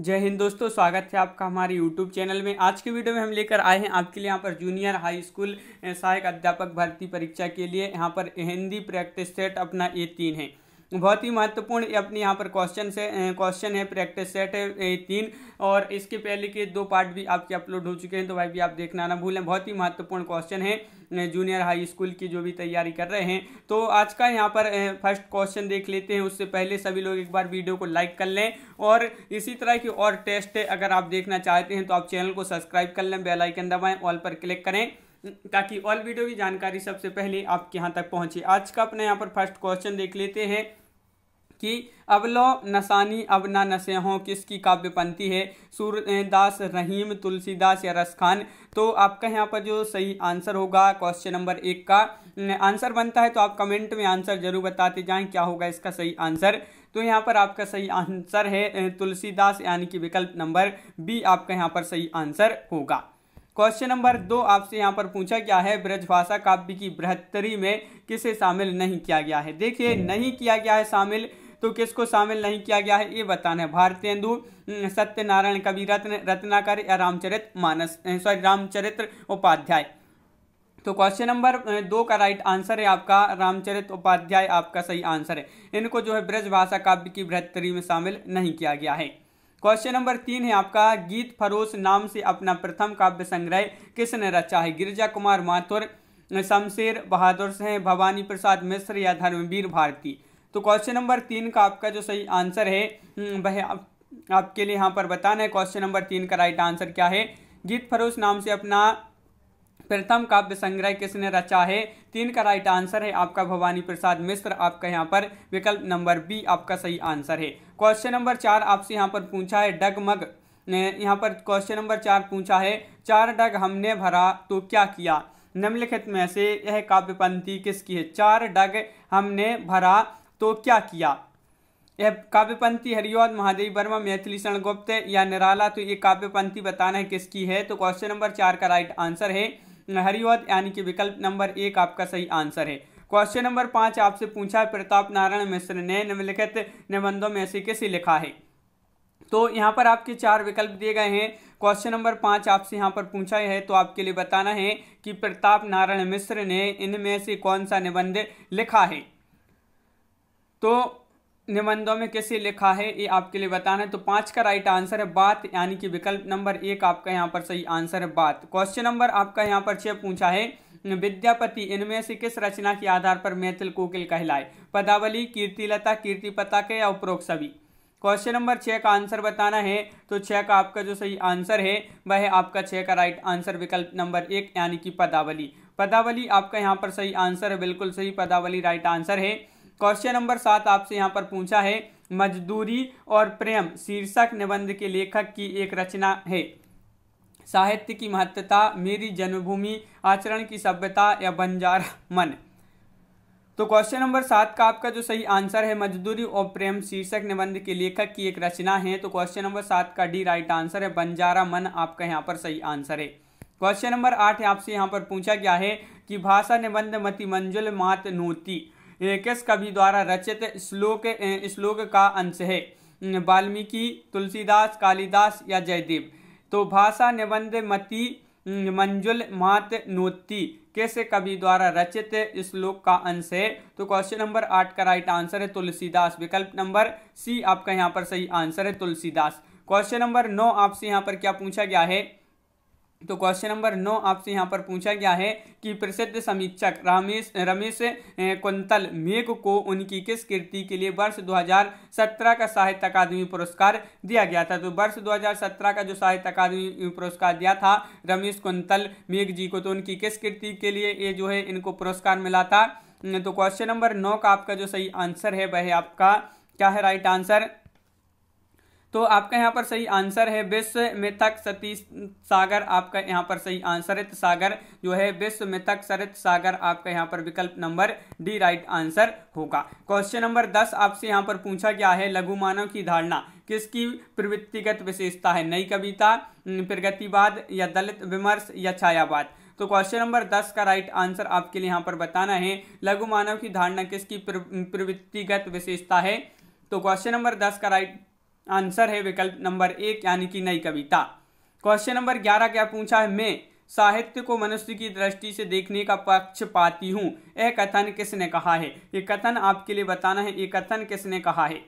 जय हिंद दोस्तों स्वागत है आपका हमारे यूट्यूब चैनल में आज के वीडियो में हम लेकर आए हैं आपके लिए यहाँ पर जूनियर हाई स्कूल सहायक अध्यापक भर्ती परीक्षा के लिए यहाँ पर हिंदी प्रैक्टिस सेट अपना ए तीन है बहुत ही महत्वपूर्ण अपने यहाँ पर क्वेश्चन से क्वेश्चन है प्रैक्टिस सेट है तीन और इसके पहले के दो पार्ट भी आपके अपलोड हो चुके हैं तो भाई भी आप देखना ना भूलें बहुत ही महत्वपूर्ण क्वेश्चन है जूनियर हाई स्कूल की जो भी तैयारी कर रहे हैं तो आज का यहाँ पर फर्स्ट क्वेश्चन देख लेते हैं उससे पहले सभी लोग एक बार वीडियो को लाइक कर लें और इसी तरह की और टेस्ट अगर आप देखना चाहते हैं तो आप चैनल को सब्सक्राइब कर लें बेलाइकन दबाएँ ऑल पर क्लिक करें ताकि ऑल वीडियो की जानकारी सबसे पहले आपके यहाँ तक पहुँचे आज का अपने यहाँ पर फर्स्ट क्वेश्चन देख लेते हैं की अवलो नसानी अवना ना किसकी काव्य पंक्ति है सूरदास रहीम तुलसीदास या रस खान तो आपका यहाँ पर जो सही आंसर होगा क्वेश्चन नंबर एक का आंसर बनता है तो आप कमेंट में आंसर जरूर बताते जाएं क्या होगा इसका सही आंसर तो यहाँ पर आपका सही आंसर है तुलसीदास यानी कि विकल्प नंबर बी आपका यहाँ पर सही आंसर होगा क्वेश्चन नंबर दो आपसे यहाँ पर पूछा गया है ब्रजभाषा काव्य की बृहत्तरी में किसे शामिल नहीं किया गया है देखिए नहीं किया गया है शामिल तो किसको शामिल नहीं किया गया है ये बताना है भारतीय भारतेंदु सत्यनारायण कवि रत्न रत्नाकर या रामचरित मानस सॉरी रामचरित्र उपाध्याय तो क्वेश्चन नंबर दो का राइट आंसर है आपका रामचरित उपाध्याय आपका सही आंसर है इनको जो है ब्रज भाषा काव्य की बृहत्तरी में शामिल नहीं किया गया है क्वेश्चन नंबर तीन है आपका गीत फरोश नाम से अपना प्रथम काव्य संग्रह किसने रचा है गिरिजा कुमार माथुर शमशेर बहादुर सिंह भवानी प्रसाद मिश्र या धर्मवीर भारती तो क्वेश्चन नंबर तीन का आपका जो सही आंसर है हम्म, वह आप, आपके लिए यहाँ पर बताना है क्वेश्चन नंबर तीन का राइट आंसर क्या है गीत फरोश नाम से अपना प्रथम काव्य संग्रह किसने रचा है तीन का राइट आंसर है आपका भवानी प्रसाद मिश्र आपका यहाँ पर विकल्प नंबर बी आपका सही आंसर है क्वेश्चन नंबर चार आपसे यहाँ पर पूछा है डगमग यहाँ पर क्वेश्चन नंबर चार पूछा है चार डग हमने भरा तो क्या किया निम्नलिखित में से यह काव्य पंक्ति किसकी है चार डग हमने भरा तो क्या किया यह काव्यपंथी हरिओद महादेव वर्मा मैथिली शरण गुप्त या निराला तो ये काव्यपंथी बताना है किसकी है तो क्वेश्चन नंबर चार का राइट आंसर है हरिओद यानी कि विकल्प नंबर एक आपका सही आंसर है क्वेश्चन नंबर पाँच आपसे पूछा है प्रताप नारायण मिश्र ने निम्नलिखित निबंधों में से किसे लिखा है तो यहाँ पर आपके चार विकल्प दिए गए हैं क्वेश्चन नंबर पाँच आपसे यहाँ पर पूछा है तो आपके लिए बताना है कि प्रताप नारायण मिश्र ने इनमें से कौन सा निबंध लिखा है तो निबंधों में कैसे लिखा है ये आपके लिए बताना है तो पाँच का राइट आंसर है बात यानी कि विकल्प नंबर एक आपका यहाँ पर सही आंसर है बात क्वेश्चन नंबर आपका यहाँ पर छह पूछा है विद्यापति इनमें से किस रचना के आधार पर मैथिल कोकिल कहलाए पदावली कीर्तिलता कीर्ति पता या उपरोक्त सभी क्वेश्चन नंबर छः का आंसर बताना है तो छः का आपका जो सही आंसर है वह है आपका छः का राइट आंसर विकल्प नंबर एक यानी कि पदावली पदावली आपका यहाँ पर सही आंसर है बिल्कुल सही पदावली राइट आंसर है क्वेश्चन नंबर सात आपसे यहाँ पर पूछा है मजदूरी और प्रेम शीर्षक निबंध के लेखक की एक रचना है साहित्य की महत्ता मेरी जन्मभूमि आचरण की सभ्यता या बंजार मन तो क्वेश्चन नंबर सात का आपका जो सही आंसर है मजदूरी और प्रेम शीर्षक निबंध के लेखक की एक रचना है तो क्वेश्चन नंबर सात का डी राइट आंसर है बंजारा मन आपका यहाँ पर सही आंसर है क्वेश्चन नंबर आठ आपसे यहाँ पर पूछा गया है कि भाषा निबंध मति मंजुल मात नोती किस कवि द्वारा रचित श्लोक श्लोक का अंश है वाल्मीकि तुलसीदास कालिदास या जयदेव तो भाषा निबंध मती मंजुल मात नोती किस कवि द्वारा रचित श्लोक का अंश है तो क्वेश्चन नंबर आठ का राइट आंसर है तुलसीदास विकल्प नंबर सी आपका यहाँ पर सही आंसर है तुलसीदास क्वेश्चन नंबर नौ आपसे यहाँ पर क्या पूछा गया है तो क्वेश्चन नंबर नौ आपसे यहाँ पर पूछा गया है कि प्रसिद्ध समीक्षक रमेश रमेश कुंतल मेघ को उनकी किस कृति के लिए वर्ष 2017 का साहित्य अकादमी पुरस्कार दिया गया था तो वर्ष 2017 का जो साहित्य अकादमी पुरस्कार दिया था रमेश कुंतल मेघ जी को तो उनकी किस कृति के लिए ये जो है इनको पुरस्कार मिला था तो क्वेश्चन नंबर नौ का आपका जो सही आंसर है वह आपका क्या है राइट आंसर तो आपका यहाँ पर सही आंसर है विश्व मिथक सतीश सागर आपका यहाँ पर सही आंसर है तो सागर जो है विश्व मिथक सरित सागर आपका यहाँ पर विकल्प नंबर डी राइट आंसर होगा क्वेश्चन नंबर दस आपसे यहाँ पर पूछा गया है लघु मानव की धारणा किसकी प्रवृत्तिगत विशेषता है नई कविता प्रगतिवाद या दलित विमर्श या छायावाद तो क्वेश्चन नंबर दस का राइट आंसर आपके लिए यहाँ पर बताना है लघु मानव की धारणा किसकी प्रवृत्तिगत विशेषता है तो क्वेश्चन नंबर दस का राइट आंसर है विकल्प नंबर एक यानी कि नई कविता क्वेश्चन नंबर ग्यारह क्या पूछा है मैं साहित्य को मनुष्य की दृष्टि से देखने का पक्ष पाती हूँ यह कथन किसने कहा है ये कथन आपके लिए बताना है ये कथन किसने कहा है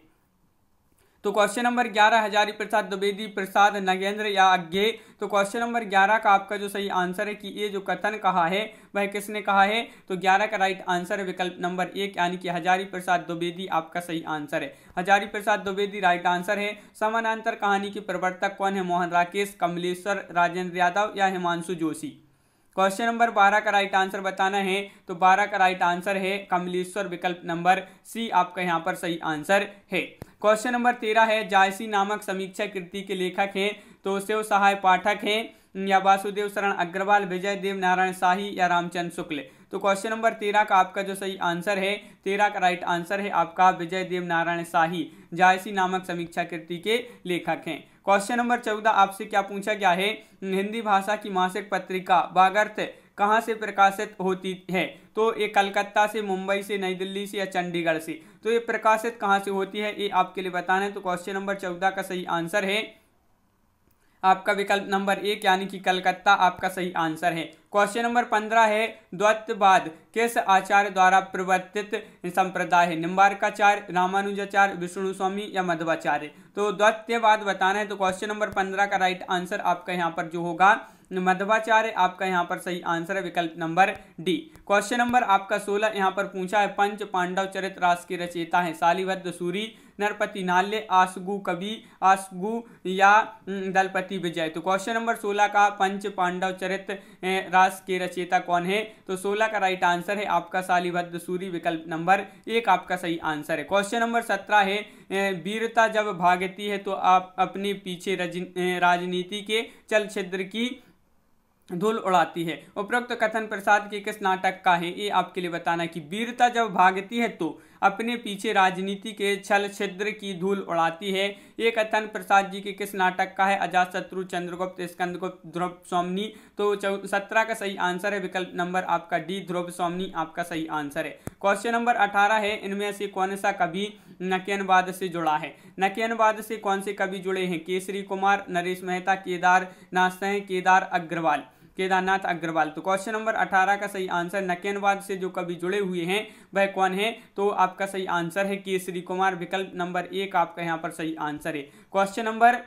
तो क्वेश्चन नंबर ग्यारह हजारी प्रसाद द्विवेदी प्रसाद नगेंद्र या अज्ञे तो क्वेश्चन नंबर ग्यारह का आपका जो सही आंसर है कि ये जो कथन कहा है वह किसने कहा है तो ग्यारह का राइट आंसर है विकल्प नंबर एक यानी कि हजारी प्रसाद द्विवेदी आपका सही आंसर है हजारी प्रसाद द्विवेदी राइट आंसर है समानांतर कहानी के प्रवर्तक कौन है मोहन राकेश कमलेश्वर राजेंद्र यादव या हिमांशु जोशी क्वेश्चन नंबर बारह का राइट आंसर बताना है तो बारह का राइट आंसर है कमलेश्वर विकल्प नंबर सी आपका यहाँ पर सही आंसर है क्वेश्चन नंबर तेरह है जायसी नामक समीक्षा कृति के लेखक हैं तो शिव सहाय पाठक हैं या वासुदेव शरण अग्रवाल विजय देव नारायण शाही या रामचंद्र शुक्ल तो क्वेश्चन नंबर तेरह का आपका जो सही आंसर है तेरह का राइट आंसर है आपका विजय देव नारायण शाही जायसी नामक समीक्षा कृति के लेखक हैं क्वेश्चन नंबर चौदह आपसे क्या पूछा गया है हिंदी भाषा की मासिक पत्रिका बागर्थ कहाँ से प्रकाशित होती है तो ये कलकत्ता से मुंबई से नई दिल्ली से या चंडीगढ़ से तो ये प्रकाशित कहाँ से होती है ये आपके लिए बताना है तो क्वेश्चन नंबर चौदह का सही आंसर है आपका विकल्प नंबर एक यानी कि कलकत्ता आपका सही आंसर है क्वेश्चन नंबर पंद्रह है द्वैतवाद किस आचार्य द्वारा प्रवर्तित संप्रदाय है निम्बारकाचार्य रामानुजाचार्य विष्णु स्वामी या मध्वाचार्य तो द्वैतवाद बताना है तो क्वेश्चन नंबर पंद्रह का राइट आंसर आपका यहाँ पर जो होगा मध्वाचार्य आपका यहाँ पर सही आंसर है विकल्प नंबर डी क्वेश्चन नंबर आपका सोलह यहाँ पर पूछा है पंच पांडव चरित रास की रचयिता है शालीभद्र सूरी नरपति नाल्य आसगु कवि आसगु या दलपति विजय तो क्वेश्चन नंबर सोलह का पंच पांडव चरित रास के रचयिता कौन है तो सोलह का राइट आंसर है आपका शालीभद्र सूरी विकल्प नंबर एक आपका सही आंसर है क्वेश्चन नंबर सत्रह है वीरता जब भागती है तो आप अपने पीछे राजनीति के चल छिद्र की धूल उड़ाती है उपरोक्त कथन प्रसाद के किस नाटक का है ये आपके लिए बताना कि वीरता जब भागती है तो अपने पीछे राजनीति के छल छिद्र की धूल उड़ाती है ये कथन प्रसाद जी के किस नाटक का है अजात शत्रु चंद्रगुप्त स्कंदगुप्त ध्रुव स्वामी तो सत्रह का सही आंसर है विकल्प नंबर आपका डी ध्रुव स्वामी आपका सही आंसर है क्वेश्चन नंबर अठारह है इनमें से कौन सा कवि नकेनवाद से जुड़ा है नकेनवाद से कौन से कवि जुड़े हैं केसरी कुमार नरेश मेहता केदार नाश्ता केदार अग्रवाल केदारनाथ अग्रवाल तो क्वेश्चन नंबर अठारह का सही आंसर नकेनवाद से जो कभी जुड़े हुए हैं वह कौन है तो आपका सही आंसर है केसरी कुमार विकल्प नंबर एक आपका यहाँ पर सही आंसर है क्वेश्चन नंबर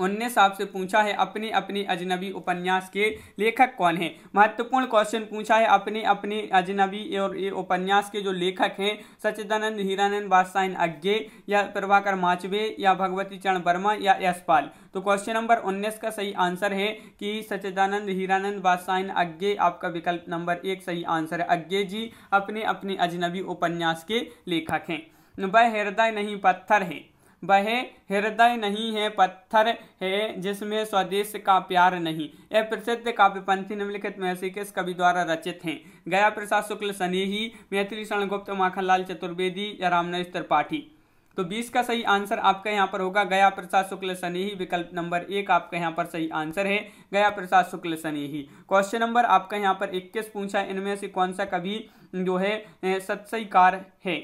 उनने साहब से पूछा है अपने अपने अजनबी उपन्यास के लेखक कौन है महत्वपूर्ण क्वेश्चन पूछा है अपने अपने अजनबी और ये उपन्यास के जो लेखक हैं सचिदानंद हीरानंद बादशाह अज्ञे या प्रभाकर माचवे या भगवती चरण वर्मा या यशपाल तो क्वेश्चन नंबर उन्नीस का सही आंसर है कि सचिदानंद हीरानंद बादशाह अज्ञे आपका विकल्प नंबर एक सही आंसर है अज्ञे जी अपने अपने अजनबी उपन्यास के लेखक हैं वह हृदय नहीं पत्थर है वह हृदय नहीं है पत्थर है जिसमें स्वदेश का प्यार नहीं यह प्रसिद्ध काव्यपंथी निम्नलिखित महसी के कवि द्वारा रचित हैं गया प्रसाद शुक्ल सनेही मैथिली शरण गुप्त माखनलाल चतुर्वेदी या रामनरेश त्रिपाठी तो 20 का सही आंसर आपका यहाँ पर होगा गया प्रसाद शुक्ल सनेही विकल्प नंबर एक आपका यहाँ पर सही आंसर है गया प्रसाद शुक्ल सनेही क्वेश्चन नंबर आपका यहाँ पर 21 पूछा इनमें से कौन सा कवि जो है सत्सईकार है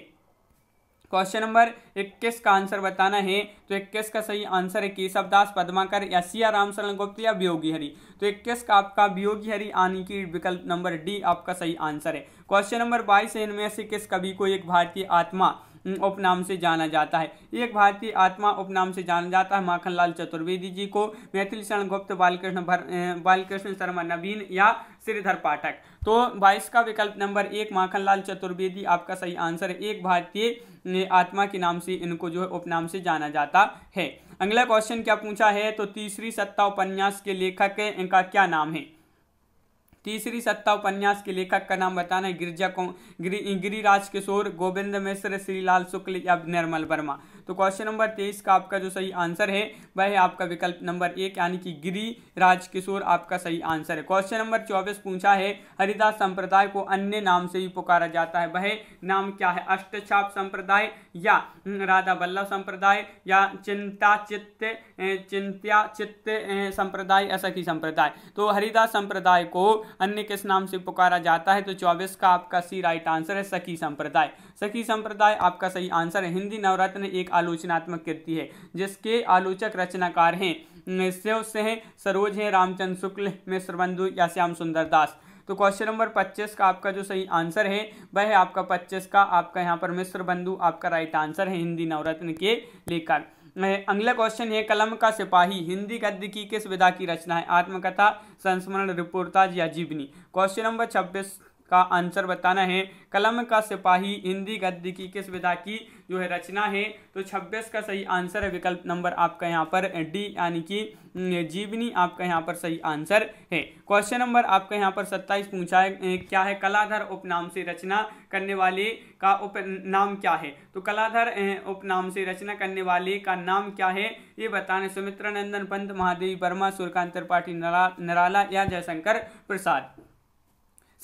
क्वेश्चन नंबर इक्कीस का आंसर बताना है तो इक्कीस का सही आंसर है केशव दास पदमाकर या सिया रामशरण गुप्त या वियोगी हरी तो इक्कीस का आपका वियोगी हरी आने की विकल्प नंबर डी आपका सही आंसर है क्वेश्चन नंबर बाईस है इनमें से किस कवि को एक भारतीय आत्मा उपनाम से जाना जाता है एक भारतीय आत्मा उपनाम से जाना जाता है माखनलाल चतुर्वेदी जी को मैथिली शरण गुप्त बालकृष्ण बालकृष्ण शर्मा नवीन या श्रीधर पाठक तो बाईस का विकल्प नंबर एक माखनलाल चतुर्वेदी आपका सही आंसर है एक भारतीय आत्मा के नाम से इनको जो है उपनाम से जाना जाता है अगला क्वेश्चन क्या पूछा है तो तीसरी सत्ता उपन्यास के लेखक इनका क्या नाम है तीसरी सत्ता उपन्यास के लेखक का नाम बताना है गिरिजा को गिरिराज किशोर गोविंद मिश्र श्रीलाल शुक्ल या निर्मल वर्मा तो क्वेश्चन नंबर तेईस का आपका जो सही आंसर है वह है आपका विकल्प नंबर एक यानी कि गिरी किशोर आपका सही आंसर है क्वेश्चन नंबर चौबीस पूछा है हरिदास संप्रदाय को अन्य नाम से भी पुकारा जाता है वह नाम क्या है अष्टछाप संप्रदाय या हम्म, राधा बल्लभ संप्रदाय या चिंता चित्त चिंत्या चित्त संप्रदाय ऐसा की संप्रदाय तो हरिदास संप्रदाय को अन्य किस नाम से पुकारा जाता है तो चौबीस का आपका सी राइट आंसर है सखी संप्रदाय सखी संप्रदाय आपका सही आंसर है हिंदी नवरत्न एक आलोचनात्मक कृति है जिसके आलोचक रचनाकार हैं शिव सिंह है, सरोज हैं रामचंद्र शुक्ल मिश्र बंधु या श्याम सुंदर दास तो क्वेश्चन नंबर 25 का आपका जो सही आंसर है वह है आपका 25 का आपका यहाँ पर मिश्र बंधु आपका राइट आंसर है हिंदी नवरत्न के लेकर अगला क्वेश्चन है कलम का सिपाही हिंदी गद्य की किस विधा की रचना है आत्मकथा संस्मरण रिपोर्टाज या जीवनी क्वेश्चन नंबर 26 का आंसर बताना है कलम का सिपाही हिंदी गद्य की किस विधा की जो है रचना है तो 26 का सही आंसर है विकल्प नंबर आपका यहाँ पर डी यानी कि जीवनी आपका यहाँ पर सही आंसर है क्वेश्चन नंबर आपका यहाँ पर 27 पूछा है क्या है कलाधर उपनाम से रचना करने वाले का उपनाम क्या है तो कलाधर उपनाम से रचना करने वाले का नाम क्या है ये बताने सुमित्रा नंदन पंत महादेवी वर्मा सूर्यकांत त्रिपाठी नरा, नराला या जयशंकर प्रसाद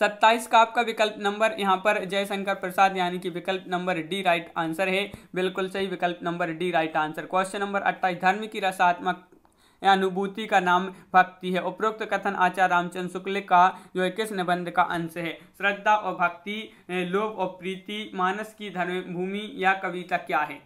सत्ताईस का आपका विकल्प नंबर यहाँ पर जयशंकर प्रसाद यानी कि विकल्प नंबर डी राइट आंसर है बिल्कुल सही विकल्प number D right answer question number अट्ठाईस धर्म की रसात्मक अनुभूति का नाम भक्ति है उपरोक्त कथन आचार्य रामचंद्र शुक्ल का जो एक निबंध का अंश है श्रद्धा और भक्ति लोभ और प्रीति मानस की धर्म भूमि या कविता क्या है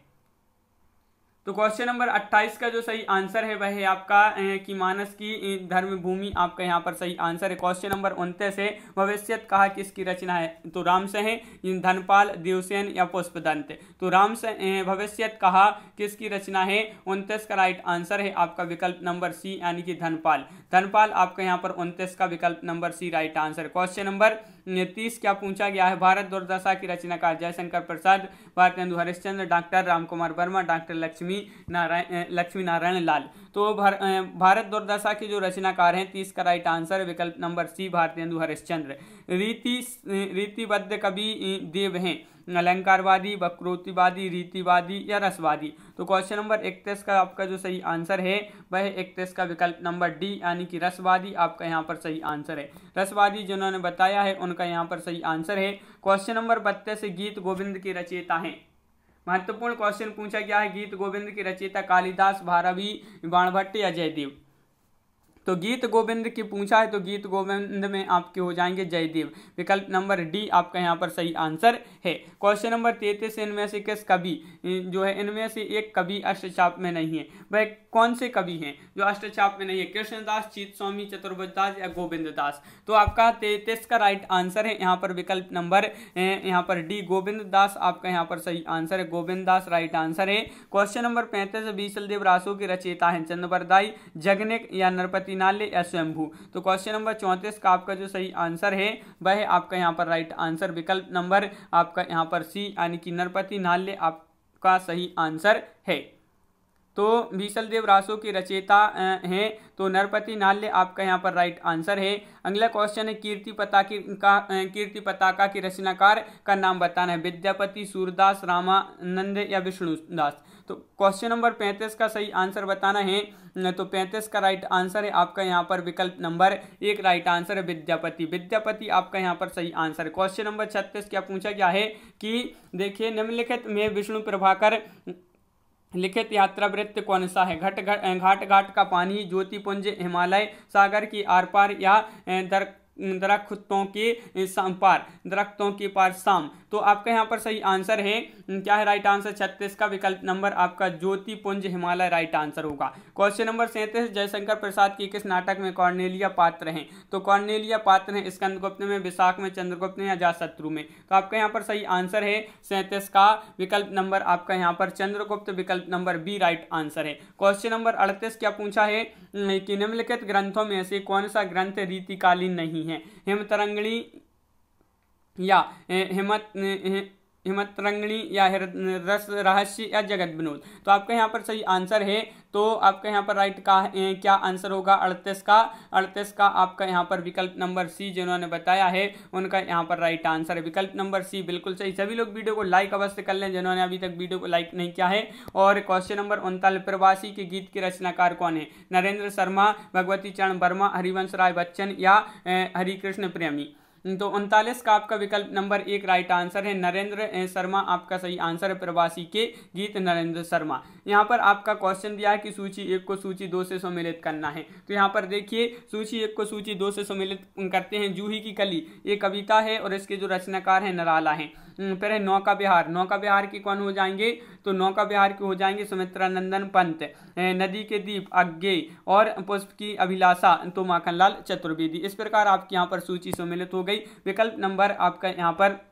तो क्वेश्चन नंबर 28 का जो सही आंसर है वह है आपका कि मानस की धर्मभूमि आपका यहाँ पर सही आंसर है क्वेश्चन नंबर उनतीस है भविष्यत कहा किसकी रचना है तो राम से है धनपाल देवसेन या पुष्पदंत तो राम से भविष्यत कहा किसकी रचना है उनतीस का राइट आंसर है आपका विकल्प नंबर सी यानी कि धनपाल धनपाल आपका यहाँ पर उनतीस का विकल्प number C right answer question number तीस क्या पूछा गया है भारत दुर्दशा की रचनाकार जयशंकर प्रसाद भारत हरिश्चंद्र डॉक्टर राम कुमार वर्मा डॉक्टर लक्ष्मी नारायण लक्ष्मी नारायण लाल तो भर, भारत दुर्दशा के जो रचनाकार हैं तीस का राइट आंसर विकल्प नंबर सी भारतेंदु हरिश्चंद्र रीति रीतिबद्ध कवि देव हैं अलंकारवादी वक्रोतिवादी रीतिवादी या रसवादी तो क्वेश्चन नंबर इकतीस का आपका जो सही आंसर है वह इकतीस का विकल्प नंबर डी यानी कि रसवादी आपका यहाँ पर सही आंसर है रसवादी जिन्होंने बताया है उनका यहाँ पर सही आंसर है क्वेश्चन नंबर बत्तीस गीत गोविंद की रचयिता है महत्वपूर्ण क्वेश्चन पूछा गया है गीत गोविंद की रचयिता कालिदास भारवी बाणभट्ट या जयदेव तो गीत गोविंद की पूछा है तो गीत गोविंद में आपके हो जाएंगे जयदेव विकल्प नंबर डी आपका यहाँ पर सही आंसर है क्वेश्चन नंबर तैतीस इनमें से किस कवि जो है इनमें से एक कवि अष्टचाप में नहीं है वह कौन से कवि हैं जो अष्टचाप में नहीं है कृष्णदास चीत स्वामी चतुर्भुजदास या गोविंद दास तो आपका तैतीस का राइट आंसर है यहाँ पर विकल्प नंबर यहाँ पर डी गोविंद दास आपका यहाँ पर सही आंसर है गोविंद दास राइट आंसर है क्वेश्चन नंबर पैंतीस बीसलदेव रासो की रचयिता है चंद्रवरदाई जगनिक या नरपति त्रिनाल्य स्वयंभू तो क्वेश्चन नंबर चौंतीस का आपका जो सही आंसर है वह आपका यहाँ पर राइट आंसर विकल्प नंबर आपका यहाँ पर सी यानी कि नरपति नाल्य आपका सही आंसर है तो भीषल देव रासो की रचेता हैं तो नरपति नाल्य आपका यहाँ पर राइट आंसर है अगला क्वेश्चन है कीर्ति पताकी का कीर्ति पताका की रचनाकार का नाम बताना है विद्यापति सूरदास रामानंद या विष्णुदास तो क्वेश्चन नंबर पैंतीस का सही आंसर बताना है तो पैंतीस का राइट आंसर है आपका यहाँ पर विकल्प नंबर एक राइट आंसर है विद्यापति विद्यापति आपका यहाँ पर सही आंसर क्वेश्चन नंबर छत्तीस क्या पूछा गया है कि देखिए निम्नलिखित में विष्णु प्रभाकर लिखित यात्रा वृत्त कौन सा है घट घाट घाट का पानी ज्योतिपुंज हिमालय सागर की आरपार या दर दरख्तों के पार दरख्तों के पार शाम तो आपका यहाँ पर सही आंसर है क्या है राइट आंसर छत्तीस का विकल्प नंबर आपका ज्योति पुंज हिमालय राइट आंसर होगा क्वेश्चन नंबर सैंतीस जयशंकर प्रसाद की किस नाटक में कौर्नेलिया पात्र हैं तो कौर्नेलिया पात्र हैं स्कंदगुप्त में विशाख में चंद्रगुप्त में या जाशत्रु में तो आपका यहाँ पर सही आंसर है सैंतीस का विकल्प नंबर आपका यहाँ पर चंद्रगुप्त विकल्प नंबर बी राइट आंसर है क्वेश्चन नंबर अड़तीस क्या पूछा है कि निम्नलिखित ग्रंथों में से कौन सा ग्रंथ रीतिकालीन नहीं हैं हेमतरंगणी या हिमत हिमतरंगणी या रस रहस्य या जगत विनोद तो आपका यहाँ पर सही आंसर है तो आपका यहाँ पर राइट का ए, क्या आंसर होगा अड़तीस का अड़तीस का आपका यहाँ पर विकल्प नंबर सी जिन्होंने बताया है उनका यहाँ पर राइट आंसर है विकल्प नंबर सी बिल्कुल सही सभी लोग वीडियो को लाइक अवश्य कर लें जिन्होंने अभी तक वीडियो को लाइक नहीं किया है और क्वेश्चन नंबर उनतालीस प्रवासी के गीत के रचनाकार कौन है नरेंद्र शर्मा भगवती चरण वर्मा हरिवंश राय बच्चन या हरिकृष्ण प्रेमी तो उनतालीस का आपका विकल्प नंबर एक राइट आंसर है नरेंद्र शर्मा आपका सही आंसर है प्रवासी के गीत नरेंद्र शर्मा यहाँ पर आपका क्वेश्चन दिया है कि सूची एक को सूची दो से सम्मिलित करना है तो यहाँ पर देखिए सूची एक को सूची दो से सम्मिलित करते हैं जूही की कली ये कविता है और इसके जो रचनाकार हैं नराला हैं फिर है नौका बिहार नौका बिहार के कौन हो जाएंगे तो नौका बिहार के हो जाएंगे सुमित्रा नंदन पंत नदी के दीप अज्ञे और पुष्प की अभिलाषा तो माखनलाल चतुर्वेदी इस प्रकार आपके यहाँ पर सूची सम्मिलित हो गई गई विकल्प नंबर आपका यहाँ पर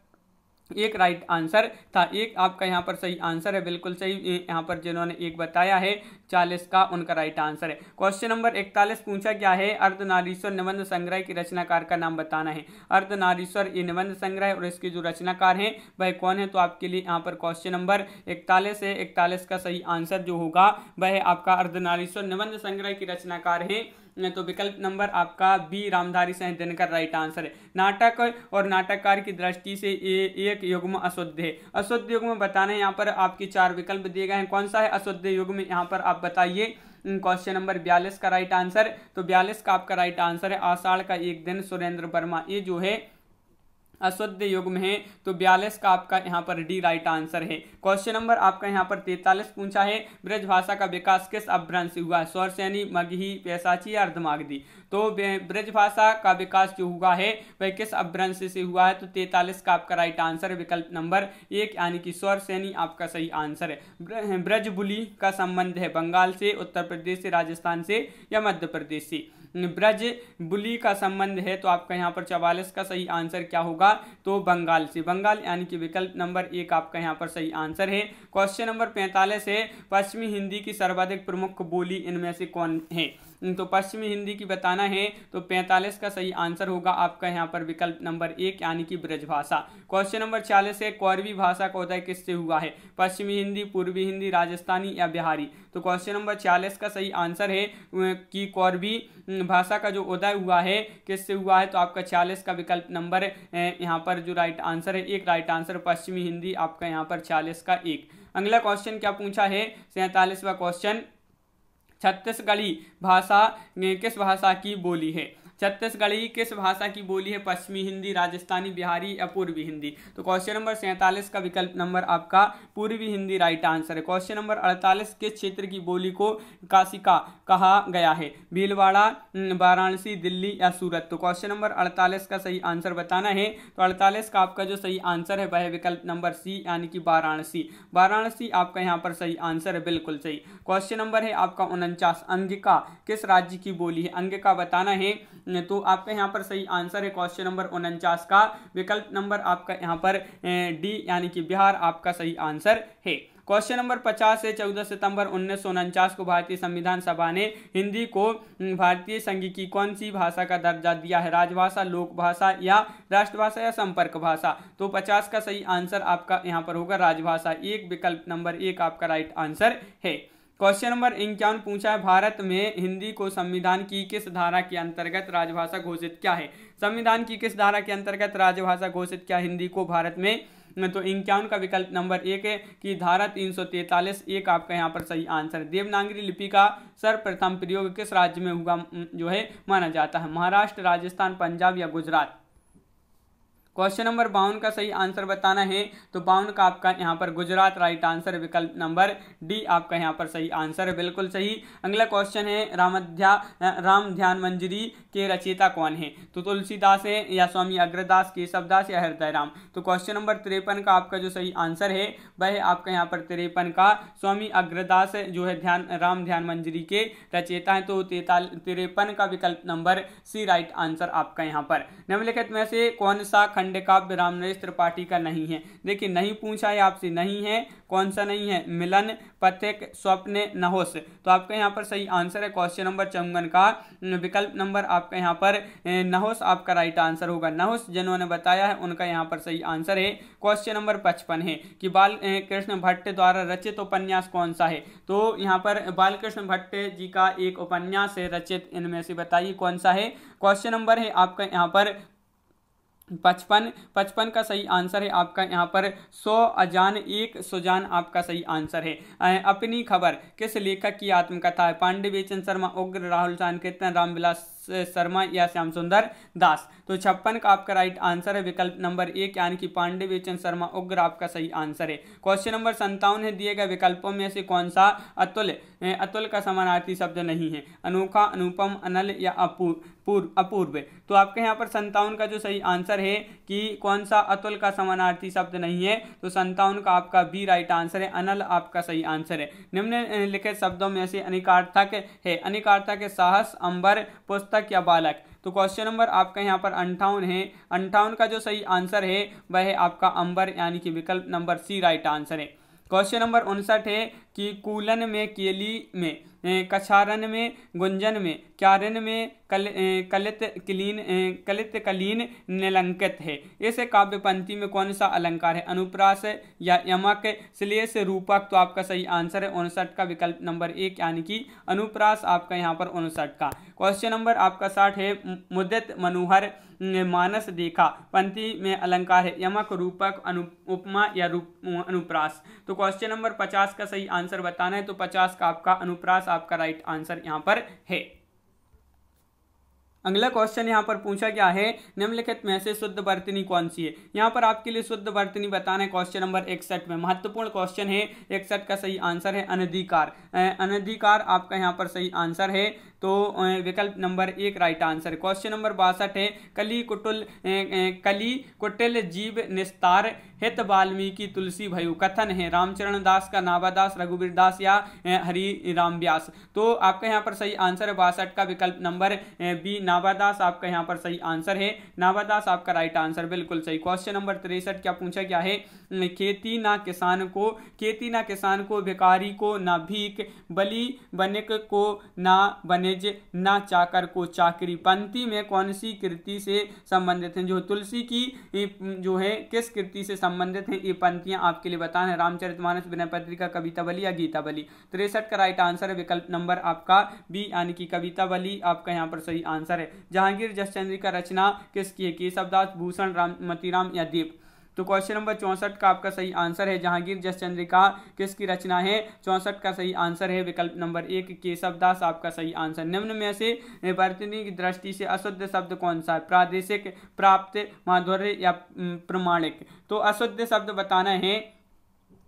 एक राइट आंसर था एक आपका यहाँ पर सही आंसर है बिल्कुल सही यहाँ पर जिन्होंने एक बताया है चालीस का उनका राइट आंसर है क्वेश्चन नंबर इकतालीस पूछा गया है अर्धनारीश्वर निबंध संग्रह की रचनाकार का नाम बताना है अर्धनारीश्वर ये निबंध संग्रह और इसके जो रचनाकार हैं वह कौन है तो आपके लिए यहाँ पर क्वेश्चन नंबर इकतालीस है इकतालीस का सही आंसर जो होगा वह आपका अर्धनारीश्वर निबंध संग्रह की रचनाकार है तो विकल्प नंबर आपका बी रामधारी सहजन का राइट आंसर है नाटक और नाटककार की दृष्टि से ए, एक युग्म अशुद्ध है अशुद्ध युग्म बताना यहाँ पर आपके चार विकल्प दिए गए हैं कौन सा है अशुद्ध युग्म यहाँ पर आप बताइए क्वेश्चन नंबर बयालीस का राइट आंसर तो बयालीस का आपका राइट आंसर है आषाढ़ का एक दिन सुरेंद्र वर्मा ये जो है अश्वत्य युग में है तो बयालीस का आपका यहाँ पर डी राइट आंसर है क्वेश्चन नंबर आपका यहाँ पर तैतालीस पूछा है ब्रज भाषा का विकास किस अभ्रंश से हुआ है सैनी मगही पैसाची या अर्धमागधी तो ब्रज भाषा का विकास जो हुआ है वह किस अभ्रंश से हुआ है तो तैतालीस का आपका राइट आंसर है विकल्प नंबर एक यानी कि सैनी आपका सही आंसर है ब्रजबुली का संबंध है बंगाल से उत्तर प्रदेश से राजस्थान से या मध्य प्रदेश से ब्रज बुली का संबंध है तो आपका यहाँ पर चवालीस का सही आंसर क्या होगा तो बंगाल से बंगाल यानी कि विकल्प नंबर एक आपका यहाँ पर सही आंसर है क्वेश्चन नंबर पैंतालीस है पश्चिमी हिंदी की सर्वाधिक प्रमुख बोली इनमें से कौन है तो पश्चिमी हिंदी की बताना है तो पैंतालीस का सही आंसर होगा आपका यहाँ पर विकल्प नंबर एक यानी कि ब्रजभाषा क्वेश्चन नंबर चालीस है कौरवी भाषा का उदय किससे हुआ है पश्चिमी हिंदी पूर्वी हिंदी राजस्थानी या बिहारी तो क्वेश्चन नंबर चालीस का सही आंसर है कि कौरवी भाषा का जो उदय हुआ है किससे हुआ है तो आपका छियालीस का विकल्प नंबर यहाँ पर जो राइट आंसर है एक राइट आंसर पश्चिमी हिंदी आपका यहाँ पर छियालीस का एक अगला क्वेश्चन क्या पूछा है सैंतालीसवा क्वेश्चन छत्तीसगढ़ी भाषा किस भाषा की बोली है छत्तीसगढ़ी किस भाषा की बोली है पश्चिमी हिंदी राजस्थानी बिहारी या पूर्वी हिंदी तो क्वेश्चन नंबर सैंतालीस का विकल्प नंबर आपका पूर्वी हिंदी राइट आंसर है क्वेश्चन नंबर अड़तालीस किस क्षेत्र की बोली को काशिका कहा गया है भीलवाड़ा वाराणसी दिल्ली या सूरत तो क्वेश्चन नंबर अड़तालीस का सही आंसर बताना है तो अड़तालीस का आपका जो सही आंसर है वह विकल्प नंबर सी यानी कि वाराणसी वाराणसी आपका यहाँ पर सही आंसर है बिल्कुल सही क्वेश्चन नंबर है आपका उनचास अंगिका किस राज्य की बोली है अंगिका बताना है तो आपका यहाँ पर सही आंसर है क्वेश्चन नंबर उनचास का विकल्प नंबर आपका यहाँ पर डी यानी कि बिहार आपका सही आंसर है क्वेश्चन नंबर पचास से चौदह सितंबर उन्नीस सौ उनचास को भारतीय संविधान सभा ने हिंदी को भारतीय संघ की कौन सी भाषा का दर्जा दिया है राजभाषा लोकभाषा या राष्ट्रभाषा या संपर्क भाषा तो पचास का सही आंसर आपका यहाँ पर होगा राजभाषा एक विकल्प नंबर एक आपका राइट आंसर है क्वेश्चन नंबर इक्यावन पूछा है भारत में हिंदी को संविधान की किस धारा के अंतर्गत राजभाषा घोषित क्या है संविधान की किस धारा के अंतर्गत राजभाषा घोषित क्या हिंदी को भारत में तो इंक्यावन का विकल्प नंबर एक है कि धारा तीन सौ तैतालीस एक आपका यहाँ पर सही आंसर देवनागरी लिपि का सर्वप्रथम प्रयोग किस राज्य में हुआ जो है माना जाता है महाराष्ट्र राजस्थान पंजाब या गुजरात क्वेश्चन नंबर बावन का सही आंसर बताना है तो बावन का आपका यहाँ पर गुजरात राइट आंसर विकल्प नंबर डी आपका यहाँ पर सही आंसर है बिल्कुल सही अगला क्वेश्चन है रामध्या राम ध्यान मंजरी के रचयिता कौन है तो तुलसीदास है या स्वामी अग्रदास केशवदास या हृदय राम तो क्वेश्चन नंबर तिरपन का आपका जो सही आंसर है वह है आपका यहाँ पर तिरपन का स्वामी अग्रदास जो है ध्यान राम ध्यान मंजरी के रचयिता है तो तिरपन का विकल्प नंबर सी राइट आंसर आपका यहाँ पर निम्नलिखित में से कौन सा खंड अंडे काव्य राम नरेश त्रिपाठी का नहीं है देखिए नहीं पूछा है आपसे नहीं है कौन सा नहीं है मिलन पथिक स्वप्न नहोस तो आपका यहाँ पर सही आंसर है क्वेश्चन नंबर चंगन का विकल्प नंबर आपका यहाँ पर नहोस आपका राइट आंसर होगा नहोस जिन्होंने बताया है उनका यहाँ पर सही आंसर है क्वेश्चन नंबर पचपन है कि बाल कृष्ण भट्ट द्वारा रचित उपन्यास कौन सा है तो यहाँ पर बालकृष्ण भट्ट जी का एक उपन्यास है रचित इनमें से बताइए कौन सा है क्वेश्चन नंबर है आपका यहाँ पर पचपन पचपन का सही आंसर है आपका यहाँ पर सौ अजान एक सुजान आपका सही आंसर है अपनी खबर किस लेखक की आत्मकथा है पांडे बेचन शर्मा उग्र राहुल चांद कृतन रामविलास शर्मा या श्याम सुंदर दास तो छप्पन का आपका राइट आंसर है विकल्प नंबर एक यानी कि पांडे बेचन शर्मा उग्र आपका सही आंसर है क्वेश्चन नंबर संतावन है दिए गए विकल्पों में से कौन सा अतुल अतुल का समानार्थी शब्द नहीं है अनोखा अनुपम अनल या अपूर्व अपूर्व तो आपके यहाँ पर संतावन का जो सही आंसर है कि कौन सा अतुल का समानार्थी शब्द नहीं है तो संतावन का आपका बी राइट आंसर है अनल आपका सही आंसर है निम्न लिखित शब्दों में से अनिकार्थक है अनिकार्थक है साहस अंबर पुस्तक या बालक तो क्वेश्चन नंबर आपका यहाँ पर अंठावन है अंठावन का जो सही आंसर है वह है आपका अंबर यानी कि विकल्प नंबर सी राइट आंसर है क्वेश्चन नंबर उनसठ है कि कूलन में केली में कछारन में गुंजन में क्यारन में कल कलित क्लीन कलित कलीन निलंकित है इस काव्य पंक्ति में कौन सा अलंकार है अनुप्रास या यमक श्लेष रूपक तो आपका सही आंसर है उनसठ का विकल्प नंबर एक यानी कि अनुप्रास आपका यहाँ पर उनसठ का क्वेश्चन नंबर आपका साठ है मुदित मनोहर मानस देखा पंक्ति में अलंकार है यमक रूपक अनु उपमा या रूप अनुप्रास तो क्वेश्चन नंबर पचास का सही आंसर बताना है तो पचास का आपका अनुप्रास आपका राइट आंसर यहां पर है अगला क्वेश्चन यहाँ पर पूछा गया है निम्नलिखित में से शुद्ध बर्तनी कौन सी है यहाँ पर आपके लिए शुद्ध बर्तनी बताना है क्वेश्चन नंबर इकसठ में महत्वपूर्ण क्वेश्चन है इकसठ का सही आंसर है अनधिकार अनधिकार आपका यहाँ पर सही आंसर है तो विकल्प नंबर एक राइट आंसर क्वेश्चन नंबर बासठ है कली कुटुल कली कुटिल जीव निस्तार हित वाल्मीकि तुलसी भयु कथन है रामचरण दास का नाभादास रघुवीर दास या हरि राम व्यास तो आपका यहाँ पर सही आंसर है बासठ का विकल्प नंबर बी नाभादास आपका यहाँ पर सही आंसर है नाभादास आपका राइट आंसर बिल्कुल सही क्वेश्चन नंबर तिरसठ क्या पूछा क्या है खेती ना किसान को खेती ना किसान को भिकारी को ना भीख बलि बनिक को ना बने सहज न चाकर को चाकरी पंक्ति में कौन सी कृति से संबंधित हैं जो तुलसी की जो है किस कृति से संबंधित हैं ये पंक्तियाँ आपके लिए बताना है रामचरितमानस विनय पत्रिका कविता बली या गीता बली तिरसठ का राइट आंसर है विकल्प नंबर आपका बी यानी कि कविता बली आपका यहाँ पर सही आंसर है जहांगीर जसचंद्री का रचना किसकी है केशवदास भूषण राम मतीराम या देव तो क्वेश्चन नंबर चौंसठ का आपका सही आंसर है जहांगीर जस चंद्रिका किसकी रचना है चौंसठ का सही आंसर है विकल्प नंबर एक दास आपका सही आंसर निम्न में से वर्तनी की दृष्टि से अशुद्ध शब्द कौन सा है प्रादेशिक प्राप्त माधुर्य या प्रमाणिक तो अशुद्ध शब्द बताना है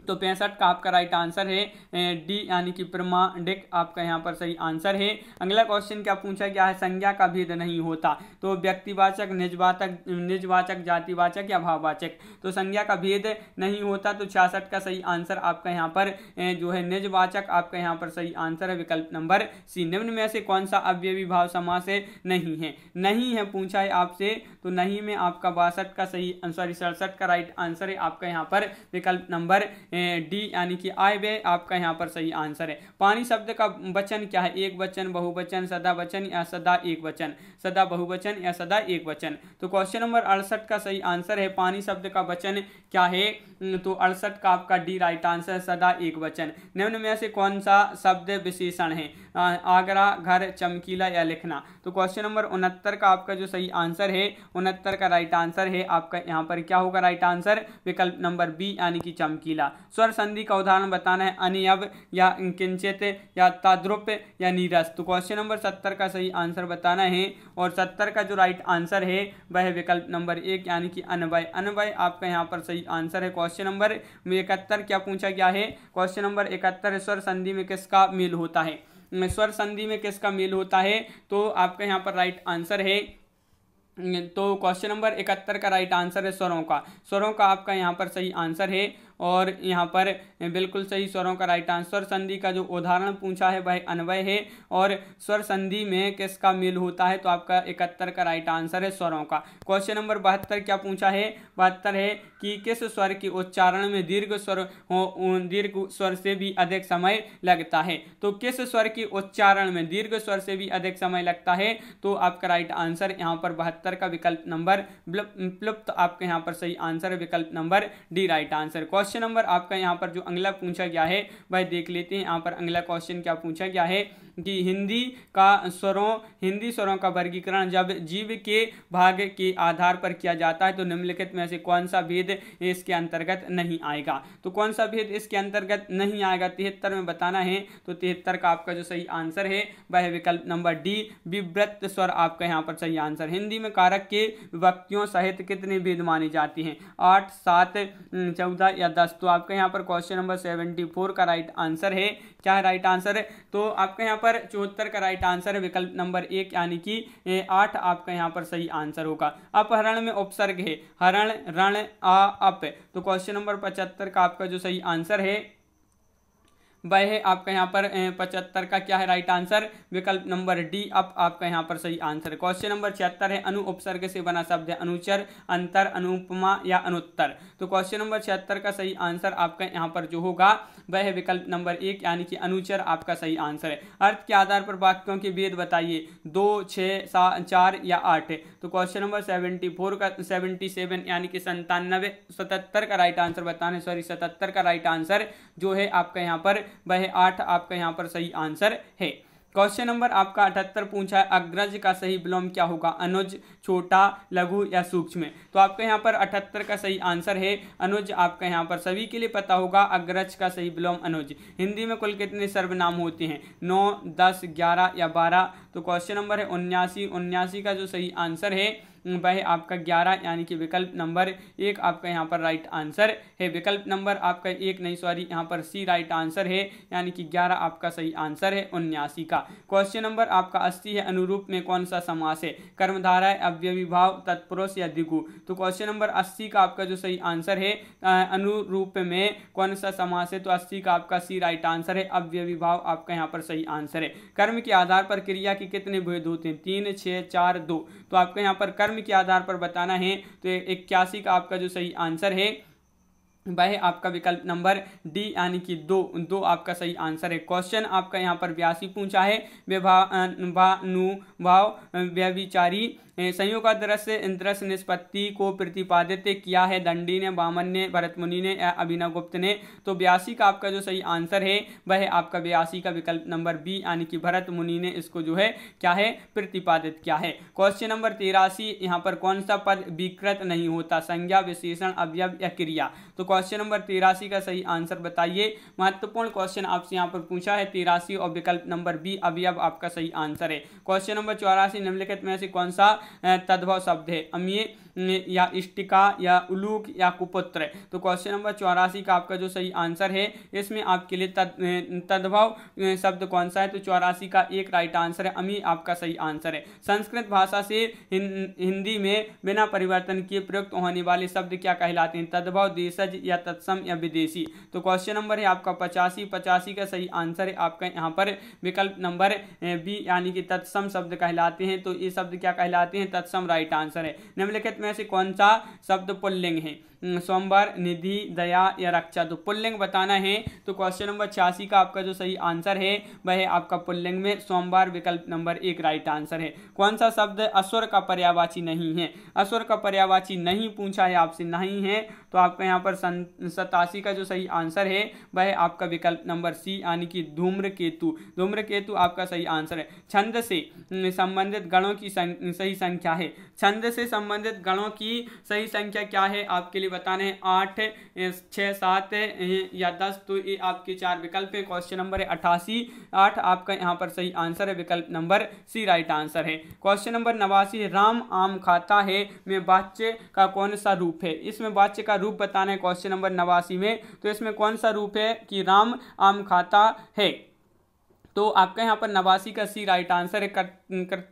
तो पैंसठ का आपका राइट आंसर है डी यानी कि प्रमाणिक आपका यहाँ पर सही आंसर है अगला क्वेश्चन क्या पूछा गया है संज्ञा का भेद नहीं होता तो व्यक्तिवाचक निजवाचक निजवाचक जातिवाचक या भाववाचक तो संज्ञा का भेद नहीं होता तो छियासठ का सही आंसर आपका यहाँ पर जो है निजवाचक आपका यहाँ पर सही आंसर है विकल्प नंबर सी निम्न में से कौन सा अव्यवी भाव समास है नहीं है नहीं है पूछा है आपसे तो नहीं में आपका बासठ का सही सॉरी सड़सठ का राइट आंसर है आपका यहाँ पर विकल्प नंबर डी यानी कि आय व्यय आपका यहाँ पर सही आंसर है पानी शब्द का वचन क्या है एक वचन बहुवचन सदा वचन या सदा एक वचन सदा बहुवचन या सदा एक वचन तो क्वेश्चन नंबर अड़सठ का सही आंसर है पानी शब्द का वचन क्या है तो अड़सठ का आपका डी राइट आंसर सदा एक वचन निम्न में से कौन सा शब्द विशेषण है आगरा घर चमकीला या लिखना तो क्वेश्चन नंबर उनहत्तर का आपका जो सही आंसर है उनहत्तर का राइट आंसर है आपका यहाँ पर क्या होगा राइट आंसर विकल्प नंबर बी यानी कि चमकीला स्वर संधि का उदाहरण बताना है अनियब या किंचित या ताद्रुप या नीरस तो क्वेश्चन नंबर सत्तर का सही आंसर बताना है और सत्तर का जो राइट आंसर है वह विकल्प नंबर एक यानी कि अनवय अनवय आपका यहाँ पर सही आंसर है क्वेश्चन नंबर इकहत्तर क्या पूछा गया है क्वेश्चन नंबर इकहत्तर स्वर संधि में किसका मेल होता है स्वर संधि में किसका मेल होता है हम्म, तो आपके यहाँ पर राइट आंसर है हम्म, तो क्वेश्चन नंबर इकहत्तर का राइट आंसर है स्वरों का स्वरों का आपका यहाँ पर सही आंसर है और यहाँ पर बिल्कुल सही स्वरों का राइट आंसर संधि का जो उदाहरण पूछा है वह अन्वय है और स्वर संधि में किसका मेल होता है तो आपका इकहत्तर का राइट आंसर है स्वरों का क्वेश्चन नंबर बहत्तर क्या पूछा है बहत्तर है कि किस स्वर के उच्चारण में दीर्घ स्वर हो दीर्घ स्वर से भी अधिक समय लगता है तो किस स्वर के उच्चारण में दीर्घ स्वर से भी अधिक समय लगता है तो आपका राइट आंसर यहाँ पर बहत्तर का विकल्प नंबर प्लुप्त यहाँ पर सही आंसर विकल्प number D right answer question question number आपका यहाँ पर जो अगला पूछा गया है भाई देख लेते हैं यहाँ पर अगला क्वेश्चन क्या पूछा गया है कि हिंदी का स्वरों हिंदी स्वरों का वर्गीकरण जब जीव के भाग के आधार पर किया जाता है तो निम्नलिखित में से कौन सा भेद इसके अंतर्गत नहीं आएगा तो कौन सा भेद इसके अंतर्गत नहीं आएगा तिहत्तर में बताना है तो तिहत्तर का आपका जो सही आंसर है वह विकल्प नंबर डी विव्रत स्वर आपका यहाँ पर सही आंसर हिंदी में कारक के व्यक्तियों सहित कितने भेद मानी जाती हैं आठ सात चौदह या दस तो आपका यहाँ पर क्वेश्चन नंबर सेवेंटी फोर का राइट आंसर है क्या राइट आंसर है तो आपका यहाँ पर चौहत्तर का राइट आंसर है विकल्प नंबर एक यानी कि आठ आपका यहाँ पर सही आंसर होगा अपहरण में उपसर्ग है हरण रण आ अप तो क्वेश्चन नंबर पचहत्तर का आपका जो सही आंसर है वह है आपका यहाँ पर पचहत्तर का क्या है राइट आंसर विकल्प नंबर डी अब आपका यहाँ पर सही आंसर क्वेश्चन नंबर छिहत्तर है अनु उपसर्ग से बना शब्द है अनुचर अंतर अनुपमा या अनुत्तर तो क्वेश्चन नंबर छिहत्तर का सही आंसर आपका यहाँ पर जो होगा वह है विकल्प नंबर एक यानी कि अनुचर आपका सही आंसर है अर्थ के आधार पर वाक्यों के वेद बताइए दो छः चार या आठ तो क्वेश्चन नंबर सेवेंटी फोर का सेवेंटी सेवन यानी कि संतानवे सतहत्तर का राइट आंसर बताने सॉरी सतहत्तर का राइट आंसर जो है आपका यहाँ पर वह आठ आपका यहाँ पर सही आंसर है क्वेश्चन नंबर आपका अठहत्तर पूछा है अग्रज का सही विलोम क्या होगा अनुज छोटा लघु या सूक्ष्म तो आपके यहाँ पर अठहत्तर का सही आंसर है अनुज आपका यहाँ पर सभी के लिए पता होगा अग्रज का सही विलोम अनुज हिंदी में कुल कितने सर्वनाम होते हैं नौ दस ग्यारह या बारह तो क्वेश्चन नंबर है उन्यासी उन्यासी का जो सही आंसर है हम्म, वह आपका ग्यारह यानी कि विकल्प नंबर एक आपका यहाँ पर राइट आंसर है विकल्प नंबर आपका एक नहीं सॉरी यहाँ पर सी राइट आंसर है यानी कि ग्यारह आपका सही आंसर है उन्यासी का क्वेश्चन नंबर आपका अस्सी है अनुरूप में कौन सा समास है कर्मधारा अव्यविभाव तत्पुरुष या दिगु तो क्वेश्चन नंबर अस्सी का आपका जो सही आंसर है अनुरूप में कौन सा समास है तो अस्सी का आपका सी राइट आंसर है अव्यविभाव आपका यहाँ पर सही आंसर है कर्म के आधार पर क्रिया के कितने भेद होते हैं तीन छः चार दो तो आपका यहाँ पर कर्म धर्म के आधार पर बताना है तो इक्यासी का आपका जो सही आंसर है वह आपका विकल्प नंबर डी यानी कि दो दो आपका सही आंसर है क्वेश्चन आपका यहाँ पर बयासी पूछा है विभानुभाव व्यविचारी संयोग का दृश्य दृश्य निष्पत्ति को प्रतिपादित किया है दंडी ने बामन ने भरत मुनि ने या अभिनव गुप्त ने तो बयासी का आपका जो सही आंसर है वह आपका बयासी का विकल्प नंबर बी यानी कि भरत मुनि ने इसको जो है क्या है प्रतिपादित किया है क्वेश्चन नंबर तिरासी यहाँ पर कौन सा पद विकृत नहीं होता संज्ञा विशेषण अवयव या क्रिया तो क्वेश्चन नंबर तिरासी का सही आंसर बताइए महत्वपूर्ण क्वेश्चन आपसे यहाँ पर पूछा है तिरासी और विकल्प नंबर बी अभी अब आपका सही आंसर है क्वेश्चन नंबर चौरासी निम्नलिखित में से कौन सा तद्भव शब्द है अमीय या इष्टिका या उलूक या कुपुत्र तो क्वेश्चन नंबर चौरासी का आपका जो सही आंसर है इसमें आपके लिए तद तद्भव शब्द कौन सा है तो चौरासी का एक राइट आंसर है अमी आपका सही आंसर है संस्कृत भाषा से हिंदी में बिना परिवर्तन के प्रयुक्त होने वाले शब्द क्या कहलाते हैं तद्भव देशज या तत्सम या विदेशी तो क्वेश्चन नंबर है आपका पचासी पचासी का सही आंसर है आपका यहाँ पर विकल्प नंबर बी यानी कि तत्सम शब्द कहलाते हैं तो ये शब्द क्या कहलाते हैं तत्सम राइट आंसर है निम्नलिखित में में से कौन सा शब्द पुल्लिंग है सोमवार निधि दया या रक्षा तो पुल्लिंग बताना है तो क्वेश्चन नंबर छियासी का आपका जो सही आंसर है वह है आपका पुल्लिंग में सोमवार विकल्प नंबर एक राइट आंसर है कौन सा शब्द अश्वर का पर्यावाची नहीं है अश्वर का पर्यावाची नहीं पूछा है आपसे नहीं है तो आपका यहाँ पर सतासी का जो सही आंसर है वह आपका विकल्प नंबर सी यानी कि धूम्र केतु धूम्र केतु आपका सही आंसर है छंद से संबंधित गणों की सही संख्या है छंद से संबंधित गणों की सही संख्या क्या है आपके लिए बताने आठ छः सात या दस तो ये आपके चार विकल्प हैं क्वेश्चन नंबर है अठासी आठ आपका यहाँ पर सही आंसर है विकल्प नंबर सी राइट आंसर है क्वेश्चन नंबर नवासी राम आम खाता है में बाच्य का कौन सा रूप है इसमें बाच्य का रूप बताना है क्वेश्चन नंबर नवासी में तो इसमें कौन सा रूप है कि राम आम खाता है तो आपका यहाँ पर नवासी का सी राइट आंसर है कर, कर,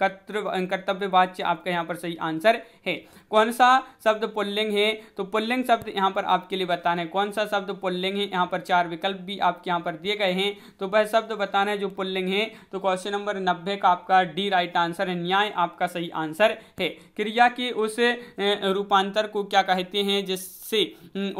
कर्तव्य कर्तव्यवाच्य आपका यहाँ पर सही आंसर है कौन सा शब्द पुल्लिंग है तो पुल्लिंग शब्द यहाँ पर आपके लिए बताना है कौन सा शब्द पुल्लिंग है यहाँ पर चार विकल्प भी आपके यहाँ पर दिए गए हैं तो वह शब्द बताना है जो पुल्लिंग है तो क्वेश्चन नंबर नब्बे का आपका डी राइट आंसर है न्याय आपका सही आंसर है क्रिया के उस रूपांतर को क्या कहते हैं जिससे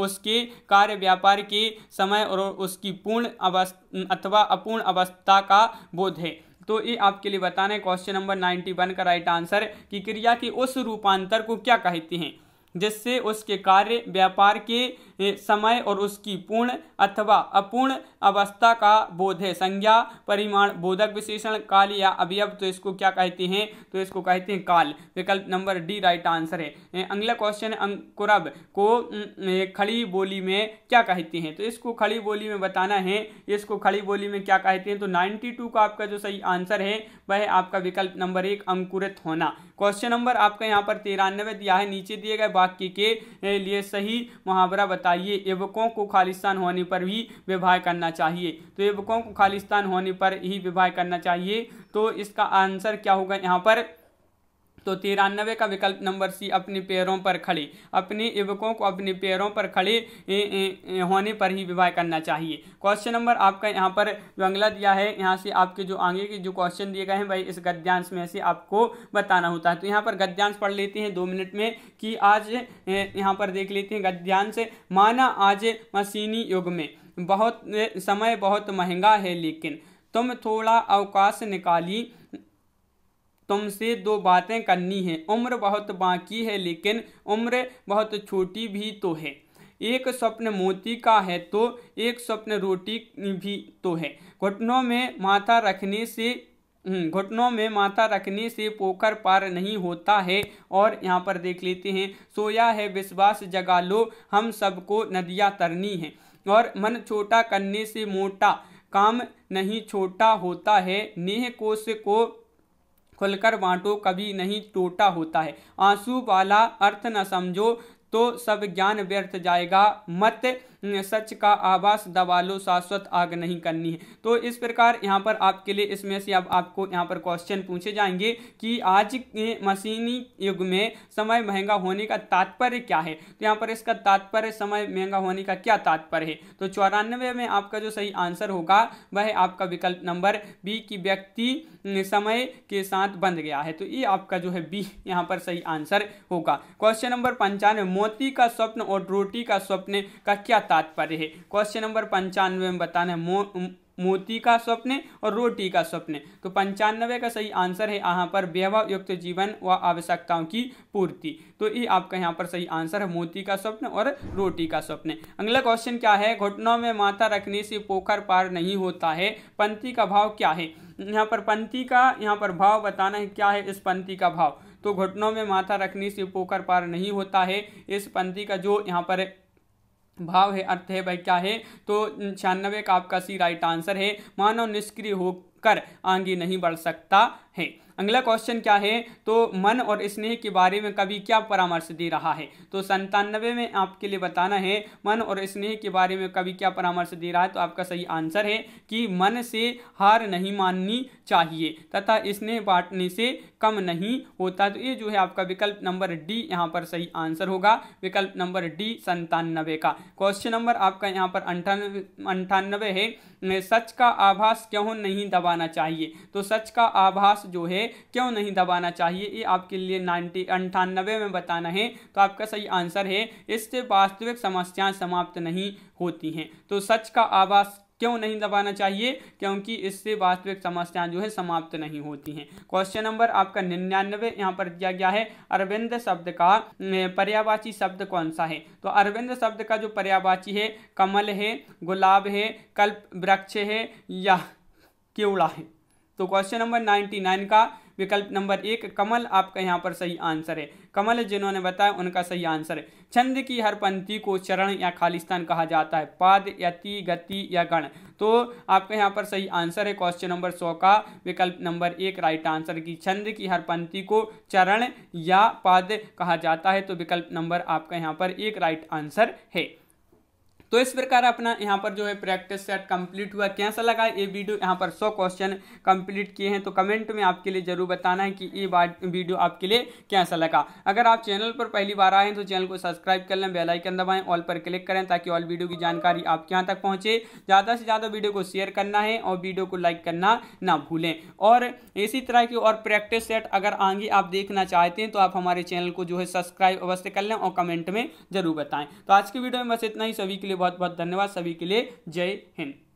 उसके कार्य व्यापार के समय और उसकी पूर्ण अवस्था अथवा अपूर्ण अवस्था का बोध है तो ये आपके लिए बताना है क्वेश्चन नंबर नाइन्टी वन का राइट आंसर कि क्रिया के उस रूपांतर को क्या कहते हैं जिससे उसके कार्य व्यापार के समय और उसकी पूर्ण अथवा अपूर्ण अवस्था का बोध है संज्ञा परिमाण बोधक विशेषण काल या अवयव तो इसको क्या कहते हैं तो इसको कहते हैं काल विकल्प नंबर डी राइट आंसर है अगला क्वेश्चन अंकुरब को खड़ी बोली में क्या कहते हैं तो इसको खड़ी बोली में बताना है इसको खड़ी बोली में क्या कहते हैं तो 92 का आपका जो सही आंसर है वह आपका विकल्प नंबर एक अंकुरित होना क्वेश्चन नंबर आपका यहाँ पर तिरानवे दिया है नीचे दिए गए वाक्य के लिए सही मुहावरा बता चाहिए युवकों को खालिस्तान होने पर भी विवाह करना चाहिए तो युवकों को खालिस्तान होने पर ही विवाह करना चाहिए तो इसका आंसर क्या होगा यहाँ पर तो तिरानवे का विकल्प नंबर सी अपने पैरों पर खड़ी अपने युवकों को अपने पैरों पर खड़े होने पर ही विवाह करना चाहिए क्वेश्चन नंबर आपका यहाँ पर बंगला दिया है यहाँ से आपके जो आगे के जो क्वेश्चन दिए गए हैं भाई इस गद्यांश में से आपको बताना होता है तो यहाँ पर गद्यांश पढ़ लेते हैं दो मिनट में कि आज यहाँ पर देख लेते हैं गद्यांश माना आज मशीनी युग में बहुत समय बहुत महंगा है लेकिन तुम थोड़ा अवकाश निकाली तुमसे दो बातें करनी है उम्र बहुत बाकी है लेकिन उम्र बहुत छोटी भी तो है एक स्वप्न मोती का है तो एक स्वप्न रोटी भी तो है घुटनों में माथा रखने से हम्म, घुटनों में माथा रखने से पोखर पार नहीं होता है और यहाँ पर देख लेते हैं सोया है विश्वास जगा लो हम सबको नदियाँ तरनी हैं और मन छोटा करने से मोटा काम नहीं छोटा होता है नेह कोश को खुलकर बांटो कभी नहीं टूटा होता है आंसू वाला अर्थ न समझो तो सब ज्ञान व्यर्थ जाएगा मत सच का आवास दबा लो शाश्वत आग नहीं करनी है तो इस प्रकार यहाँ पर आपके लिए इसमें से अब आपको यहाँ पर क्वेश्चन पूछे जाएंगे कि आज के मशीनी युग में समय महंगा होने का तात्पर्य क्या है तो यहाँ पर इसका तात्पर्य समय महंगा होने का क्या तात्पर्य है तो चौरानवे में आपका जो सही आंसर होगा वह आपका विकल्प नंबर बी की व्यक्ति समय के साथ बंध गया है तो ये आपका जो है बी यहाँ पर सही आंसर होगा क्वेश्चन नंबर पंचानवे मोती का स्वप्न और रोटी का स्वप्न का क्या तात्पर्य है क्वेश्चन नंबर पंचानवे में बताना है मो मोती का स्वप्न और रोटी का स्वप्न तो पंचानवे का सही आंसर है यहाँ पर व्यवहार युक्त जीवन व आवश्यकताओं की पूर्ति तो ये आपका यहाँ पर सही आंसर है मोती का स्वप्न और रोटी का स्वप्न अगला क्वेश्चन क्या है घुटनों में माथा रखने से पोखर पार नहीं होता है पंथी का भाव क्या है यहाँ पर पंथी का यहाँ पर भाव बताना है क्या है इस पंथी का भाव तो घुटनों में माथा रखने से पोखर पार नहीं होता है इस पंथी का जो यहाँ पर भाव है अर्थ है भाई क्या है तो छियानवे का आपका सी राइट आंसर है मानव निष्क्रिय होकर आगे नहीं बढ़ सकता है अगला क्वेश्चन क्या है तो मन और स्नेह के बारे में कवि क्या परामर्श दे रहा है तो संतानवे में आपके लिए बताना है मन और स्नेह के बारे में कवि क्या परामर्श दे रहा है तो आपका सही आंसर है कि मन से हार नहीं माननी चाहिए तथा स्नेह बांटने से कम नहीं होता तो ये जो है आपका विकल्प नंबर डी यहाँ पर सही आंसर होगा विकल्प नंबर डी संतानवे का क्वेश्चन नंबर आपका यहाँ पर अंठानवे अंठानवे है में सच का आभास क्यों नहीं दबाना चाहिए तो सच का आभास जो है क्यों नहीं दबाना चाहिए ये आपके लिए नाइन्टी अंठानबे में बताना है तो आपका सही आंसर है इससे वास्तविक समस्याएं समाप्त नहीं होती हैं तो सच का आभास क्यों नहीं दबाना चाहिए क्योंकि इससे वास्तविक समस्याएं जो है समाप्त नहीं होती हैं क्वेश्चन नंबर आपका निन्यानवे यहाँ पर दिया गया है अरविंद शब्द का पर्यावाची शब्द कौन सा है तो अरविंद शब्द का जो पर्यावाची है कमल है गुलाब है कल्प वृक्ष है या केवड़ा है तो क्वेश्चन नंबर नाइन्टी नाइन का विकल्प नंबर एक कमल आपका यहाँ पर सही आंसर है कमल जिन्होंने बताया उनका सही आंसर है छंद की हर पंक्ति को चरण या खालिस्तान कहा जाता है पाद या ती गति या गण तो आपका यहाँ पर सही आंसर है क्वेश्चन नंबर सौ का विकल्प नंबर एक राइट आंसर की छंद की हर पंक्ति को चरण या पाद कहा जाता है तो विकल्प नंबर आपका यहाँ पर एक राइट आंसर है तो इस प्रकार अपना यहाँ पर जो है प्रैक्टिस सेट कंप्लीट हुआ कैसा लगा ये वीडियो यहाँ पर सौ क्वेश्चन कंप्लीट किए हैं तो कमेंट में आपके लिए ज़रूर बताना है कि ये वीडियो आपके लिए कैसा लगा अगर आप चैनल पर पहली बार आए तो चैनल को सब्सक्राइब कर लें बेलाइकन दबाएँ ऑल पर क्लिक करें ताकि ऑल वीडियो की जानकारी आपके यहाँ तक पहुँचे ज़्यादा से ज़्यादा वीडियो को शेयर करना है और वीडियो को लाइक करना ना भूलें और इसी तरह की और प्रैक्टिस सेट अगर आगे आप देखना चाहते हैं तो आप हमारे चैनल को जो है सब्सक्राइब अवश्य कर लें और कमेंट में ज़रूर बताएं तो आज की वीडियो में बस इतना ही सभी के लिए बहुत बहुत धन्यवाद सभी के लिए जय हिंद